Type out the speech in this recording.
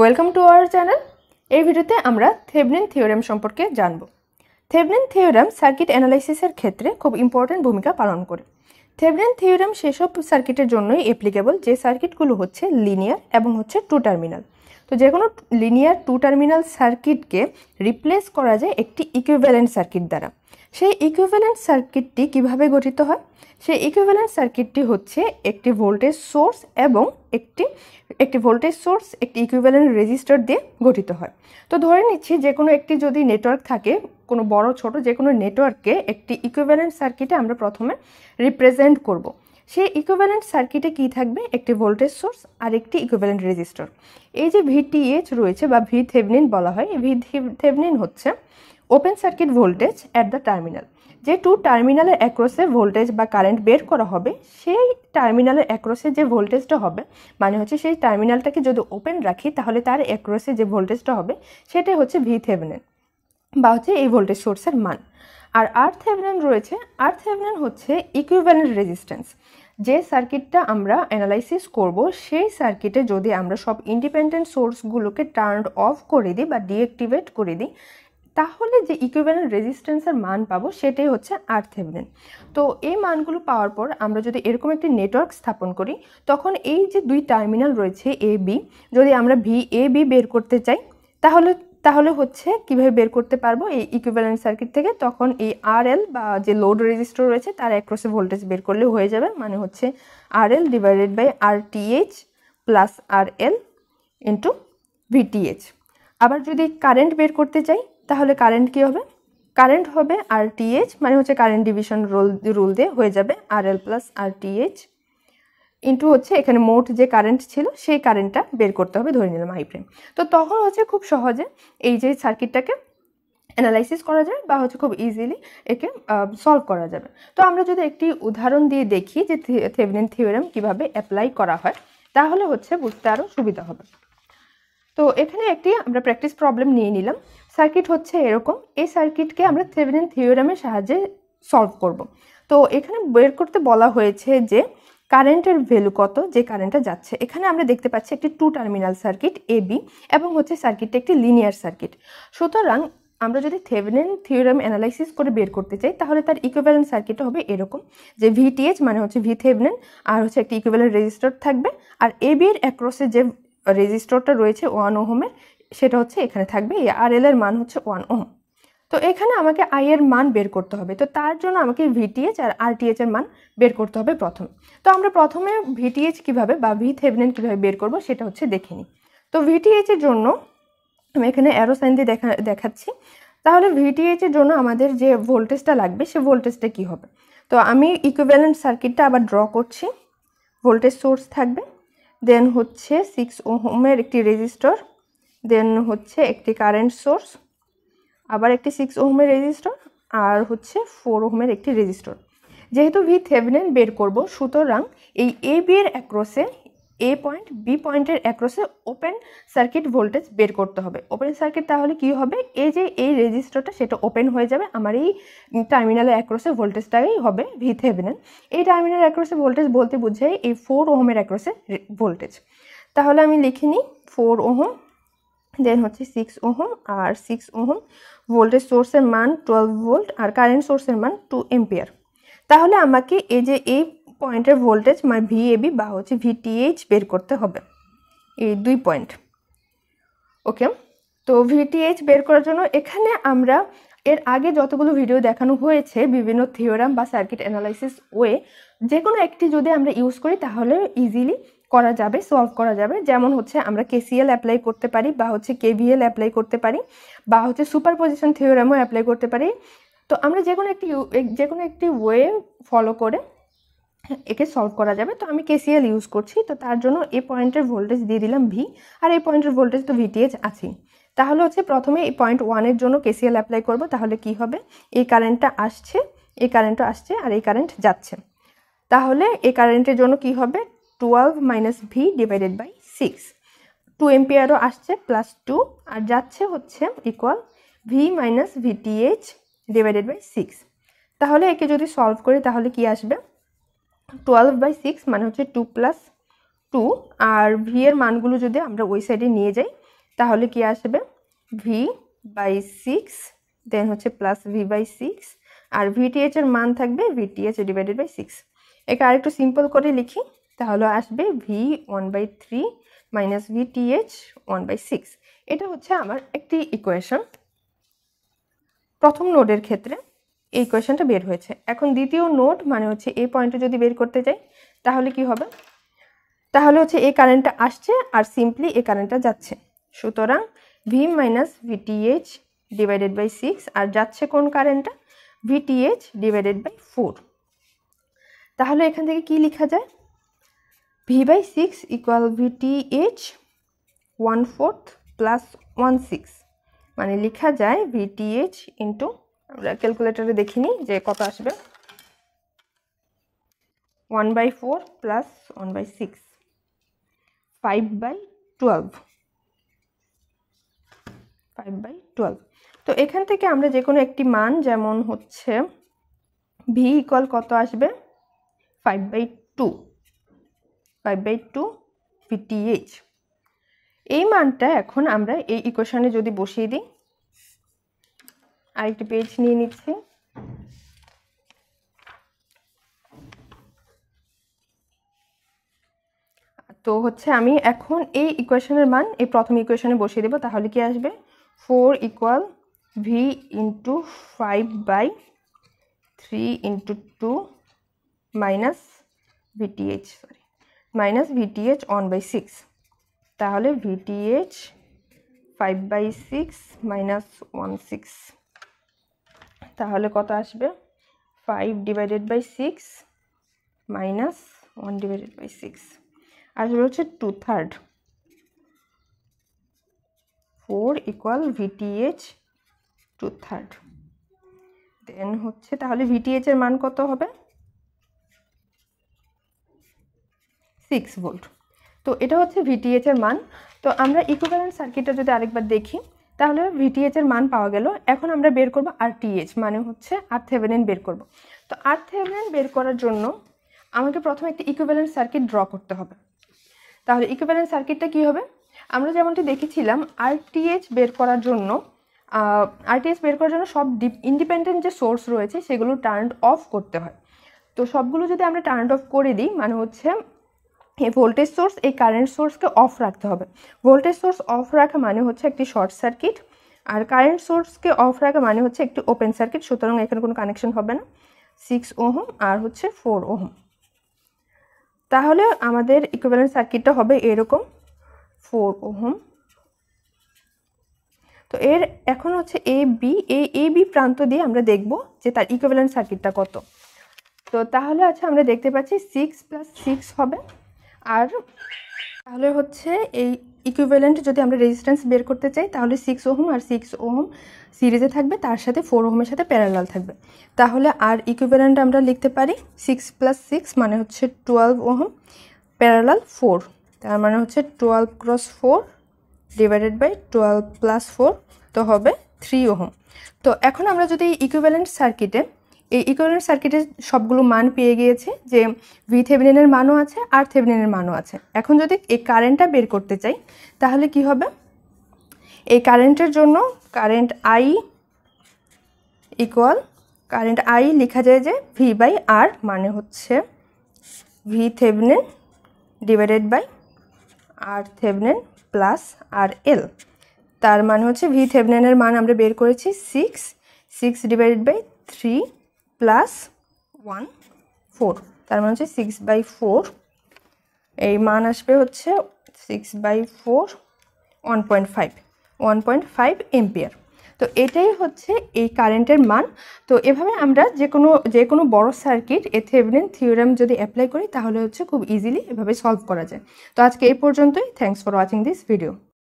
welcome to our channel এই ভিডিওতে আমরা থেবনিন থিওরাম সম্পর্কে জানব থেভনিন থিওরাম সার্কিট অ্যানালাইসিসের ক্ষেত্রে খুব ইম্পর্ট্যান্ট ভূমিকা পালন করে থেবনিন থিওরাম সেসব সার্কিটের জন্যই অ্যাপ্লিকেবল যে সার্কিটগুলো হচ্ছে লিনিয়ার এবং হচ্ছে টু টার্মিনাল তো যে কোনো লিনিয়ার টু টার্মিনাল সার্কিটকে রিপ্লেস করা যায় একটি ইকুইভ্যালেন্ট সার্কিট দ্বারা সেই ইকুইভ্যালেন্ট সার্কিটটি কিভাবে গঠিত হয় সেই ইকুইভ্যালেন্ট সার্কিটটি হচ্ছে একটি ভোল্টেজ সোর্স এবং একটি একটি ভোল্টেজ সোর্স একটি ইকুইভ্যালেন্ট রেজিস্টার দিয়ে গঠিত হয় তো ধরে নিচ্ছি যে কোনো একটি যদি নেটওয়ার্ক থাকে কোনো বড় ছোট যে কোনো নেটওয়ার্ককে একটি ইকুইভ্যালেন্ট সার্কিটে আমরা প্রথমে রিপ্রেজেন্ট করব সেই ইকুইভ্যালেন্ট সার্কিটে কি থাকবে একটি ভোল্টেজ সোর্স আর একটি ইকুইভ্যালেন্ট রেজিস্টর এই যে ভিটিএচ রয়েছে বা ভি থেভনিন বলা হয় ভি থেভনিন হচ্ছে open circuit voltage at the terminal যে টু টার্মিনালের অ্যাক্রসে ভোল্টেজ বা কারেন্ট বের করা হবে সেই টার্মিনালের অ্যাক্রসে যে ভোল্টেজটা হবে মানে হচ্ছে সেই টার্মিনালটাকে যদি ওপেন রাখি তাহলে তার অ্যাক্রসে যে ভোল্টেজটা হবে সেটাই হচ্ছে ভি থেভনেন বা হচ্ছে এই ভোল্টেজ সোর্সের মান আর আর্থ হেভেন রয়েছে আর্থ হেভেন হচ্ছে ইকুইভ্যালেন্ট রেজিস্ট্যান্স যে সার্কিটটা আমরা অ্যানালাইসিস করব সেই সার্কিটে যদি আমরা সব ইন্ডিপেন্ডেন্ট সোর্সগুলোকে টার্ন অফ করে দিই বা ডিঅ্যাক্টিভেট করে দিই তাহলে যে ইকুইভ্যালেন্ট রেজিস্ট্যান্সের মান পাবো সেটাই হচ্ছে আর্থেভেন তো এই মানগুলো পাওয়ার পর আমরা যদি এরকম একটি নেটওয়ার্ক স্থাপন করি তখন এই যে দুই টার্মিনাল রয়েছে এ বি যদি আমরা ভি এ বি বের করতে চাই তাহলে তাহলে হচ্ছে কিভাবে বের করতে পারবো এই ইকুইভ্যালেন্ট সার্কিট থেকে তখন এই আর বা যে লোড রেজিস্টর রয়েছে তার অ্যাক্রসে ভোল্টেজ বের করলে হয়ে যাবে মানে হচ্ছে R L divided by R TH plus R L into VTH আবার যদি কারেন্ট বের করতে চাই তাহলে কারেন্ট কী হবে কারেন্ট হবে আর টিএইচ মানে হচ্ছে কারেন্ট ডিভিশন রোল রুল দিয়ে হয়ে যাবে R L plus R TH into হচ্ছে এখানে মোট যে কারেন্ট ছিল সেই কারেন্টটা বের করতে হবে ধরে নিলাম আই তো তখন হচ্ছে খুব সহজে এই যে সার্কিটটাকে অ্যানালাইসিস করা যায় বা হচ্ছে খুব ইজিলি একে সলভ করা যাবে তো আমরা যদি একটি উদাহরণ দিয়ে দেখি যে থেভেনিন থিওরাম কিভাবে অ্যাপ্লাই করা হয় তাহলে হচ্ছে বুঝতে আরও সুবিধা হবে তো এখানে একটি আমরা প্র্যাকটিস প্রবলেম নিয়ে নিলাম সার্কিট হচ্ছে এরকম এই সার্কিটকে আমরা থেভেনিন থিওরামের সাহায্যে সলভ করব তো এখানে বের করতে বলা হয়েছে যে কারেন্টের ভ্যালু কত যে কারেন্টটা যাচ্ছে এখানে আমরা দেখতে পাচ্ছি একটি two terminal circuit A B এবং হচ্ছে সার্কিটটা একটি লিনিয়ার সার্কিট সুতরাং আমরা যদি থেভেনেন থিওরাম অ্যানালাইসিস করে বের করতে চাই তাহলে তার ইকুইভ্যালেন্ট সার্কিটটা হবে এরকম যে ভিটিএইচ মানে হচ্ছে ভি থেভেনেন আর হচ্ছে একটি ইকুইভ্যালেন্ট রেজিস্টার থাকবে আর এ বি এর অ্যাক্রসে যে রেজিস্টারটা রয়েছে ওয়ান ওহোমের সেটা হচ্ছে এখানে থাকবে আর এল এর মান হচ্ছে ওয়ান ওহম তো এখানে আমাকে আই এর মান বের করতে হবে তো তার জন্য আমাকে ভিটিএচ আর আরটিএচ এর মান বের করতে হবে প্রথম তো আমরা প্রথমে ভিটিএচ কিভাবে বা ভি থেভেনেন কীভাবে বের করব সেটা হচ্ছে দেখে নিই তো ভিটিএচ এর জন্য আমি এখানে অ্যারো সাইন দিয়ে দেখা দেখাচ্ছি তাহলে ভিটিএচ এর জন্য আমাদের যে ভোল্টেজটা লাগবে সে ভোল্টেজটা কি হবে তো আমি ইকুইভ্যালেন্ট সার্কিটটা আবার ড্র করছি ভোল্টেজ সোর্স থাকবে দেন হচ্ছে সিক্স ওহোমের একটি রেজিস্টর দেন হচ্ছে একটি কারেন্ট সোর্স আবার একটি সিক্স ওহমের রেজিস্টর আর হচ্ছে ফোর ওহমের একটি রেজিস্টর যেহেতু ভি থেভেনেন বের করব সুতরাং এই এ বি এর অ্যাক্রসে এ পয়েন্ট বি পয়েন্টের অ্যাক্রসে ওপেন সার্কিট ভোল্টেজ বের করতে হবে ওপেন সার্কিট তাহলে কি হবে এই যে এই রেজিস্টারটা সেটা ওপেন হয়ে যাবে আমার এই টার্মিনালের অ্যাক্রসে ভোল্টেজটাই হবে ভি থেভেনেন এই টার্মিনাল অ্যাক্রসে ভোল্টেজ বলতে বুঝাই এই ফোর ওহমের অ্যাক্রসে ভোল্টেজ তাহলে আমি লিখিনি নিই ফোর ওহম দেন হচ্ছে সিক্স ওহম আর সিক্স ওহম ভোল্টেজ সোর্সের মান টুয়েলভ ভোল্ট আর কারেন্ট সোর্সের মান টু এম্পিয়ার তাহলে আমাকে এই যে এই পয়েন্টের ভোল্টেজ মানে ভিএবি বা হচ্ছে ভিটিএইচ বের করতে হবে এই দুই পয়েন্ট ওকে তো ভিটিএইচ বের করার জন্য এখানে আমরা এর আগে যতগুলো ভিডিও দেখানো হয়েছে বিভিন্ন থিওরাম বা সার্কিট অ্যানালাইসিস ওয়ে যে কোনো একটি যদি আমরা ইউজ করি তাহলে ইজিলি করা যাবে সলভ করা যাবে যেমন হচ্ছে আমরা কেসিএল অ্যাপ্লাই করতে পারি বা হচ্ছে কেভিএল অ্যাপ্লাই করতে পারি বা হচ্ছে সুপার পজিশন থিওরামও অ্যাপ্লাই করতে পারি তো আমরা যে কোনো একটি যে কোনো একটি ওয়ে ফলো করে একে সলভ করা যাবে তো আমি কেসিএল ইউজ করছি তো তার জন্য এই পয়েন্টের ভোল্টেজ দিয়ে দিলাম ভি আর এই পয়েন্টের ভোল্টেজ তো ভিটিএচ আছেই তাহলে হচ্ছে প্রথমে এই পয়েন্ট ওয়ানের জন্য কেসিএল অ্যাপ্লাই করব তাহলে কি হবে এই কারেন্টটা আসছে এই কারেন্টও আসছে আর এই কারেন্ট যাচ্ছে তাহলে এই কারেন্টের জন্য কি হবে twelve minus V divided by six two এম্পিয়ারও আসছে প্লাস টু আর যাচ্ছে হচ্ছে equal V minus VTH divided by six তাহলে একে যদি সলভ করি তাহলে কি আসবে টুয়েলভ বাই সিক্স মানে হচ্ছে টু প্লাস টু আর ভি এর মানগুলো যদি আমরা ওই সাইডে নিয়ে যাই তাহলে কি আসবে ভি বাই সিক্স দেন হচ্ছে প্লাস ভি বাই সিক্স আর ভি ভিটিএচ এর মান থাকবে V VTH divided by six একে আরেকটু সিম্পল করে লিখি তাহলে আসবে V one by three minus V H one by six এটা হচ্ছে আমার একটি ইকুয়েশন প্রথম নোডের ক্ষেত্রে এই ইকুয়েশনটা বের হয়েছে এখন দ্বিতীয় নোড মানে হচ্ছে এ পয়েন্টটা যদি বের করতে যাই তাহলে কি হবে তাহলে হচ্ছে এই কারেন্টটা আসছে আর সিম্পলি এই কারেন্টটা যাচ্ছে সুতরাং V minus H divided by six আর যাচ্ছে কোন কারেন্টটা ভিটিএইচ ডিভাইডেড বাই ফোর তাহলে এখান থেকে কি লেখা যায় V by six equal V T H one fourth plus one six মানে লেখা যায় ভিটিএইচ ইন্টু আমরা ক্যালকুলেটারে দেখিনি যে কত আসবে one by four plus one by six five by twelve five by twelve তো এখান থেকে আমরা যে কোনো একটি মান যেমন হচ্ছে ভি ইকুয়াল কত আসবে five by two five by two V T H এই মানটা এখন আমরা এই ইকুয়েশনে যদি বসিয়ে দিই আরেকটি পেজ নিয়ে নিচ্ছি তো হচ্ছে আমি এখন এই ইকুয়েশনের মান এই প্রথম ইকুয়েশনে বসিয়ে দেবো তাহলে কি আসবে four equal V into five by three into two minus V T H sorry minus V T H one by six তাহলে V T H five by six minus one six তাহলে কত আসবে five divided by six minus one divided by six আসবে হচ্ছে two third four equal V T H two third then হচ্ছে তাহলে ভিটিএইচের মান কত হবে সিক্স ভোল্ট তো এটা হচ্ছে ভিটিএচের মান তো আমরা ইকুইভ্যালেন্ট সার্কিটটা যদি আরেকবার দেখি তাহলে ভিটিএচের মান পাওয়া গেল এখন আমরা বের করব আর টিএইচ মানে হচ্ছে আর থেভেনিন বের করব তো আর থেভেনিন বের করার জন্য আমাকে প্রথমে একটি ইকুইভ্যালেন্ট সার্কিট ড্র করতে হবে তাহলে ইকুইভ্যালেন্ট সার্কিটটা কি হবে আমরা যেমনটি দেখেছিলাম আর বের করার জন্য আরটিএস বের করার জন্য সব ডিপ ইন্ডিপেন্ডেন্ট যে সোর্স রয়েছে সেগুলো টার্ন অফ করতে হয় তো সবগুলো যদি আমরা টার্ন অফ করে দিই মানে হচ্ছে এই ভোল্টেজ সোর্স এই কারেন্ট সোর্সকে অফ রাখতে হবে ভোল্টেজ সোর্স অফ রাখা মানে হচ্ছে একটি শর্ট সার্কিট আর কারেন্ট সোর্সকে অফ রাখা মানে হচ্ছে একটি ওপেন সার্কিট সুতরাং এখানে কোনো কানেকশন হবে না সিক্স ওহম আর হচ্ছে ফোর ওহম তাহলে আমাদের ইকুইভ্যালেন্ট সার্কিটটা হবে এরকম ফোর ওহম তো এর এখন হচ্ছে A B A A B প্রান্ত দিয়ে আমরা দেখব যে তার ইকুইভ্যালেন্ট সার্কিটটা কত তো তাহলে আচ্ছা আমরা দেখতে পাচ্ছি সিক্স প্লাস সিক্স হবে আর তাহলে হচ্ছে এই ইকুইভ্যালেন্ট যদি আমরা রেজিস্ট্যান্স বের করতে চাই তাহলে সিক্স ওহম আর সিক্স ওহম সিরিজে থাকবে তার সাথে ফোর ওহমের সাথে প্যারালাল থাকবে তাহলে আর ইকুইভ্যালেন্ট আমরা লিখতে পারি সিক্স প্লাস সিক্স মানে হচ্ছে টুয়েলভ ওহম প্যারালাল ফোর তার মানে হচ্ছে twelve cross four divided by twelve plus four তো হবে থ্রি ওহম তো এখন আমরা যদি ইকুইভ্যালেন্ট সার্কিটে এই ইকুইভ্যালেন্ট সার্কিটের সবগুলো মান পেয়ে গিয়েছে যে ভি থেভেনিনের মানও আছে আর থেভেনিনের মানও আছে এখন যদি এই কারেন্টটা বের করতে চাই তাহলে কি হবে এই কারেন্টের জন্য current I equal current I লেখা যায় যে ভি বাই আর মানে হচ্ছে V Thevenin divided by R Thevenin plus R L তার মানে হচ্ছে ভি থেভেনিনের মান আমরা বের করেছি six six divided by three plus one four তার মানে হচ্ছে সিক্স বাই ফোর এই মান আসবে হচ্ছে six by four one point five one point five ampere তো এটাই হচ্ছে এই কারেন্টের মান তো এভাবে আমরা যে কোনো যে কোনো বড় সার্কিট এ থেভেনিন থিওরাম যদি অ্যাপ্লাই করি তাহলে হচ্ছে খুব ইজিলি এভাবে সলভ করা যায় তো আজকে এই পর্যন্তই thanks for watching this video